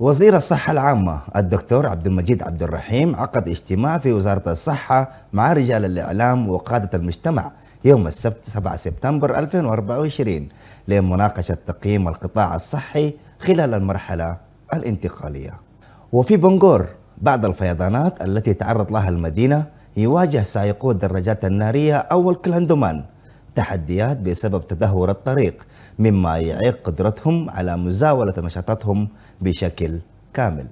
وزير الصحة العامة الدكتور عبد المجيد عبد الرحيم عقد اجتماع في وزارة الصحة مع رجال الإعلام وقادة المجتمع يوم السبت 7 سبتمبر 2024 لمناقشة تقييم القطاع الصحي خلال المرحلة الانتقالية وفي بنغور بعد الفيضانات التي تعرض لها المدينة يواجه سائقو الدراجات النارية أول كلاندومان تحديات بسبب تدهور الطريق مما يعيق قدرتهم على مزاولة نشاطاتهم بشكل كامل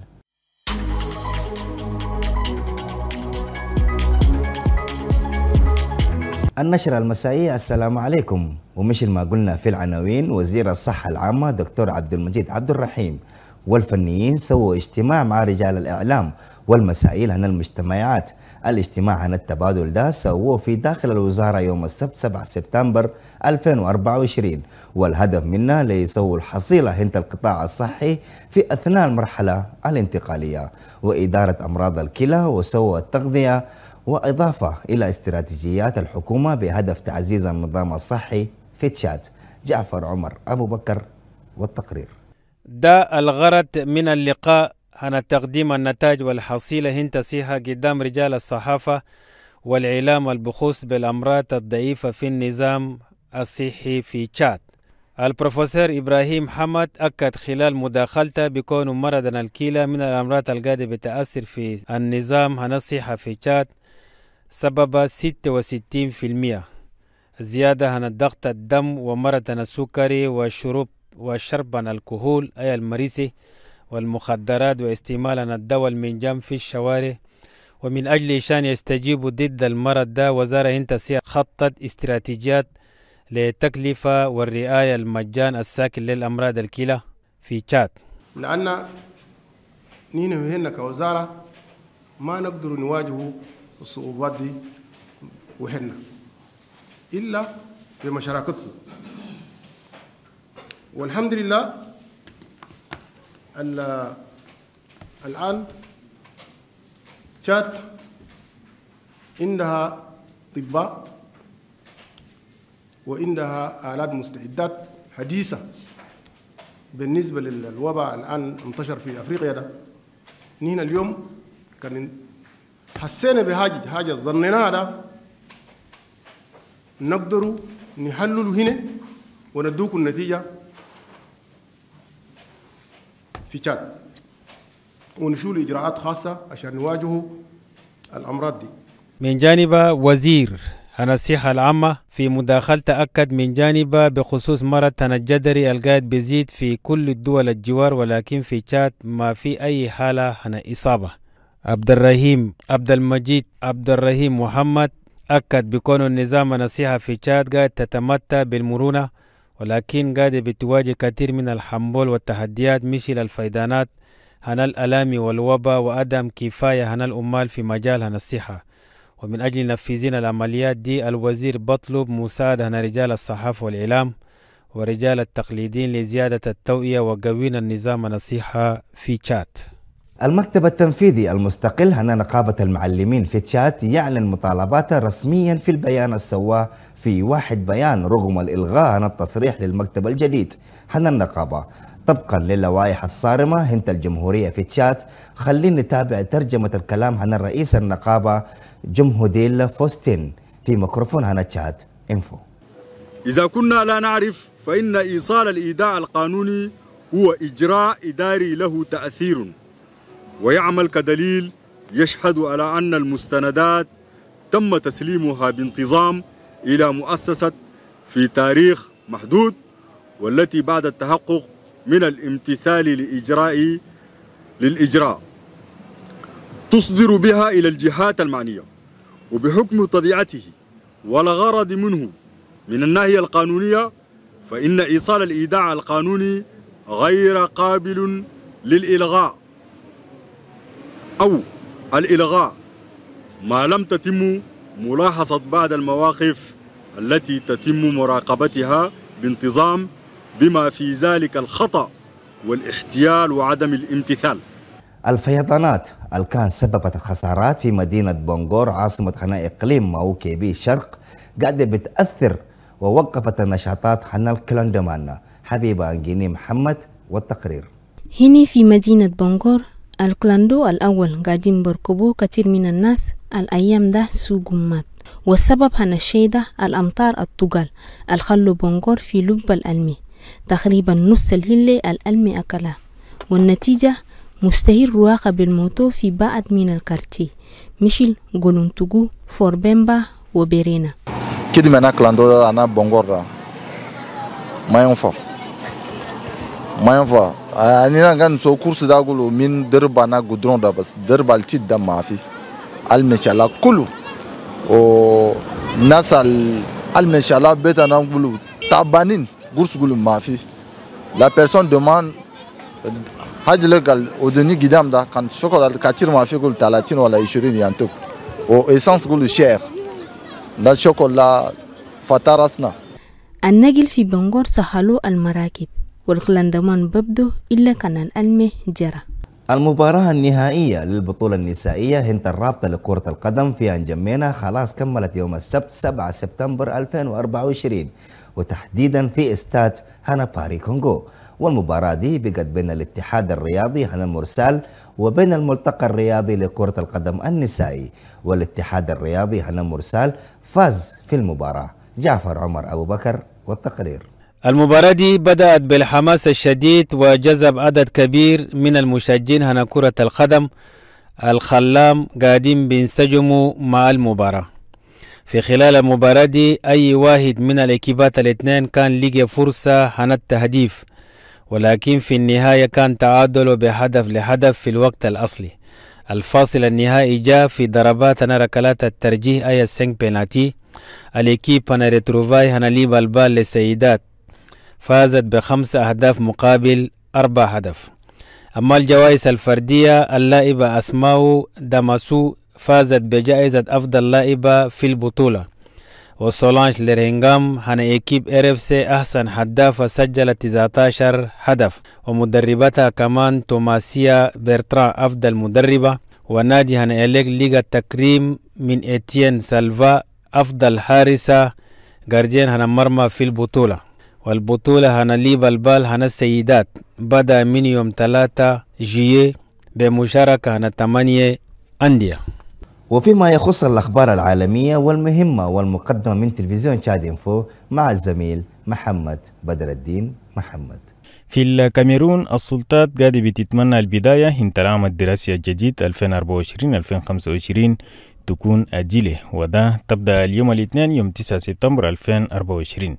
النشرة المسائية السلام عليكم ومثل ما قلنا في العناوين وزير الصحة العامة دكتور عبد المجيد عبد الرحيم والفنيين سووا اجتماع مع رجال الإعلام والمسائل عن المجتمعات الاجتماع عن التبادل ده سووه في داخل الوزارة يوم السبت 7 سبتمبر 2024 والهدف منه ليسووا الحصيلة عند القطاع الصحي في أثناء المرحلة الانتقالية وإدارة أمراض الكلى وسووا التغذية وإضافة إلى استراتيجيات الحكومة بهدف تعزيز النظام الصحي في تشاد جعفر عمر أبو بكر والتقرير ده الغرض من اللقاء أنا تقديم النتائج والحصيلة هنتسيها قدام رجال الصحافة والإعلام البخوص بالأمراض الضعيفة في النظام الصحي في تشاد البروفيسور إبراهيم حمد أكد خلال مداخلته بكون مرض الكلى من الأمراض القادة بتأثر في النظام الصحي في تشاد سبب 66% زيادة عن الضغط الدم ومرض السكري وشروب وشرب الكحول أي المريسي والمخدرات واستعمالنا الدواء المنجم في الشوارع ومن أجل شان يستجيب ضد المرض ده وزارة انت خطت استراتيجيات للتكلفة والرعاية المجان الساكن للأمراض الكلى في تشاد لأن نينا هنا كوزارة ما نقدر نواجه الصعوبات دي وهنا إلا بمشاركتكم والحمد لله الآن جات عندها طباء وعندها آلات مستعدات حديثة بالنسبة للوباء الآن انتشر في أفريقيا ده نحن اليوم كان حسينا بحاجة حاجة ظنيناها ده نقدر نحلل هنا وندوك النتيجة في تشاد ونشول إجراءات خاصة عشان نواجهوا الأمراض دي من جانب وزير النصيحة العامة في مداخلة أكد من جانبه بخصوص مرض الجدري القائد بيزيد في كل الدول الجوار ولكن في تشاد ما في أي حالة عن إصابة عبد الرحيم عبد المجيد عبد الرحيم محمد أكد بكون النظام النصيحة في تشاد قاعد تتمتع بالمرونة ولكن قاعدة بتواجه كثير من الحمول والتحديات مثل الفيضانات هنا الألام والوباء وعدم كفاية هنا الأمال في مجال هنا الصحة ومن أجل نفذين العمليات دي الوزير بطلب مساعدة هنا رجال الصحافة والإعلام ورجال التقليدين لزيادة التوئية وقوين النظام نصيحة في تشات المكتب التنفيذي المستقل هنا نقابة المعلمين في تشات يعلن مطالباته رسميا في البيان السواه في واحد بيان رغم الإلغاء عن التصريح للمكتب الجديد هنا النقابة طبقا للوائح الصارمة هنت الجمهورية في تشات خلينا نتابع ترجمة الكلام هنا رئيس النقابة جمهوديل فوستين في ميكروفون هنا تشات انفو إذا كنا لا نعرف فإن إيصال الإيداع القانوني هو إجراء إداري له تأثير ويعمل كدليل يشهد على أن المستندات تم تسليمها بانتظام إلى مؤسسة في تاريخ محدود والتي بعد التحقق من الامتثال لإجراء للإجراء تصدر بها إلى الجهات المعنية وبحكم طبيعته ولغرض منه من الناحية القانونية فإن إيصال الإيداع القانوني غير قابل للإلغاء أو الإلغاء ما لم تتم ملاحظة بعض المواقف التي تتم مراقبتها بانتظام بما في ذلك الخطأ والاحتيال وعدم الامتثال الفيضانات كان سببت الخسارات في مدينة بونغور عاصمة حناء إقليم ماوكيبي شرق قاعدة بتأثر ووقفت النشاطات حنا الكلندمان حبيبة أنجيني محمد والتقرير هنا في مدينة بونغور الكلاندو الأول قاعدين بركبوه كتير من الناس الأيام ده سوق مات والسبب الشيء ده الأمطار الطقال الخلو بونغور في لب الألمي تقريبا نص الهلة الألمي أكلها والنتيجة مستهير رواقة بالموتو في بعض من الكارتي مشل جولونتوغو فوربيمبا وبيرينا كده منا كلاندو أنا بونغور ما ينفع mayan fa ani nan kan so kursu da gulu min dirba na goudron da bas dirbal ci da mafi almechala kulu o oh, nasal almechala beta na gulu tabanin gursu gulu mafi la personne demande hajle gal odeni gidam da kan sokola ka cir mafi gulu talatin wala ishirin yantuk o essence gulu cher na chocolat fatarasna fi في بنغور سهلو المراكب دمان ببدو إلا كان الألم جرى المباراة النهائية للبطولة النسائية هنت الرابطة لكرة القدم في أنجمينا خلاص كملت يوم السبت 7 سبتمبر 2024 وتحديدا في استاد باري كونغو والمباراة دي بقت بين الاتحاد الرياضي هنا مرسال وبين الملتقى الرياضي لكرة القدم النسائي والاتحاد الرياضي هنا مرسال فاز في المباراة جعفر عمر أبو بكر والتقرير المباراة دي بدأت بالحماس الشديد وجذب عدد كبير من المشجعين هنا كرة القدم الخلام قاعدين بينسجموا مع المباراة في خلال المباراة دي أي واحد من الإكيبات الاثنين كان لقي فرصة هنا التهديف ولكن في النهاية كان تعادل بهدف لهدف في الوقت الأصلي الفاصل النهائي جاء في ضربات ركلات الترجيح أي السنك بيناتي الإكيب أنا ريتروفاي هنا ليب البال للسيدات فازت بخمسة أهداف مقابل أربع هدف أما الجوائز الفردية اللاعبة أسماء داماسو فازت بجائزة أفضل لاعبة في البطولة وسولانش ليرينغام عن إيكيب إرفسي أحسن هدافة سجلت 19 هدف ومدربتها كمان توماسيا بيرترا أفضل مدربة ونادي عن إليك ليغا تكريم من إتيان سالفا أفضل حارسة جارديان عن مرمى في البطولة والبطولة هنليب البال هن السيدات بدأ من يوم 3 جويلية بمشاركة هن ثمانية أندية وفيما يخص الأخبار العالمية والمهمة والمقدمة من تلفزيون تشاد انفو مع الزميل محمد بدر الدين محمد في الكاميرون السلطات قاعدة بتتمنى البداية انت العام الدراسي الجديد 2024-2025 تكون أجيلة وده تبدأ اليوم الاثنين يوم 9 سبتمبر 2024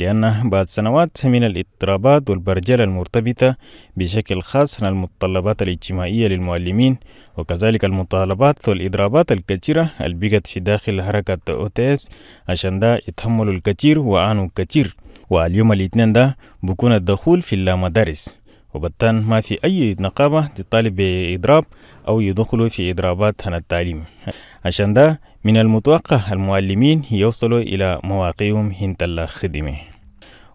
لأنه بعد سنوات من الاضطرابات والبرجلة المرتبطة بشكل خاص عن المتطلبات الاجتماعية للمعلمين وكذلك المطالبات والإضرابات الكثيرة البقت في داخل حركة أوتيس عشان ده يتحملوا الكثير وعانوا الكثير واليوم الاثنين ده بكون الدخول في اللامدارس وبالتالي ما في أي نقابة تطالب بإضراب أو يدخلوا في إضرابات عن التعليم عشان ده من المتوقع المعلمين يوصلوا إلى مواقعهم هند الخدمة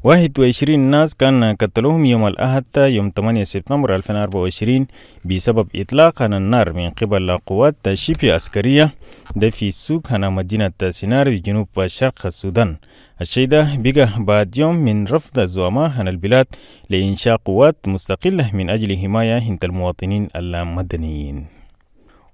واحد وعشرين ناس كان قتلوهم يوم الأحد يوم 8 سبتمبر 2024 بسبب إطلاق النار من قبل قوات شبه عسكرية في سوق هنا مدينة سينار جنوب شرق السودان الشيء ده بقى بعد يوم من رفض الزعماء عن البلاد لإنشاء قوات مستقلة من أجل حماية هند المواطنين المدنيين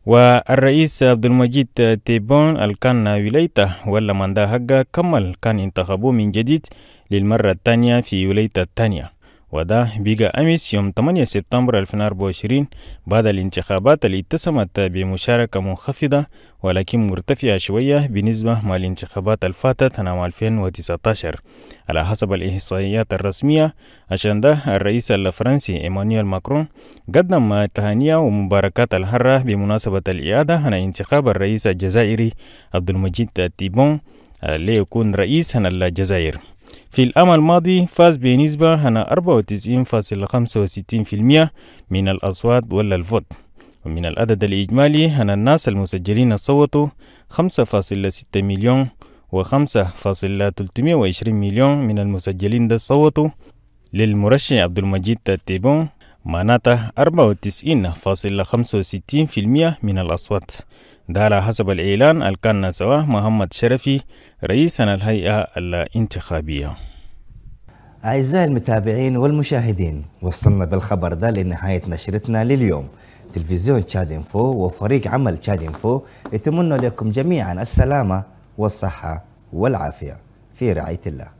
والرئيس عبد المجيد تيبون كان ولايته ولا مندا حقه كمل كان انتخبوه من جديد للمرة الثانية في ولايته الثانية وده بيجا أمس يوم 8 سبتمبر 2024 بعد الانتخابات اللي اتسمت بمشاركة منخفضة ولكن مرتفعة شوية بنسبة مع الانتخابات الفاتت عام 2019 على حسب الإحصائيات الرسمية عشان ده الرئيس الفرنسي إيمانويل ماكرون قدم تهانية ومباركات الحارة بمناسبة الإعادة عن انتخاب الرئيس الجزائري عبد المجيد تيبون ليكون رئيس الجزائر في العام الماضي فاز بنسبة هنا 94.65% من الأصوات ولا الفوت ومن العدد الإجمالي هنا الناس المسجلين صوتوا 5.6 مليون و5.320 مليون من المسجلين ده صوتوا للمرشح عبد المجيد تاتيبون معناته 94.65% من الأصوات ده على حسب الإعلان الكان سواه محمد شرفي رئيس الهيئة الانتخابية أعزائي المتابعين والمشاهدين وصلنا بالخبر ده لنهاية نشرتنا لليوم تلفزيون تشاد انفو وفريق عمل تشاد انفو يتمنى لكم جميعا السلامة والصحة والعافية في رعاية الله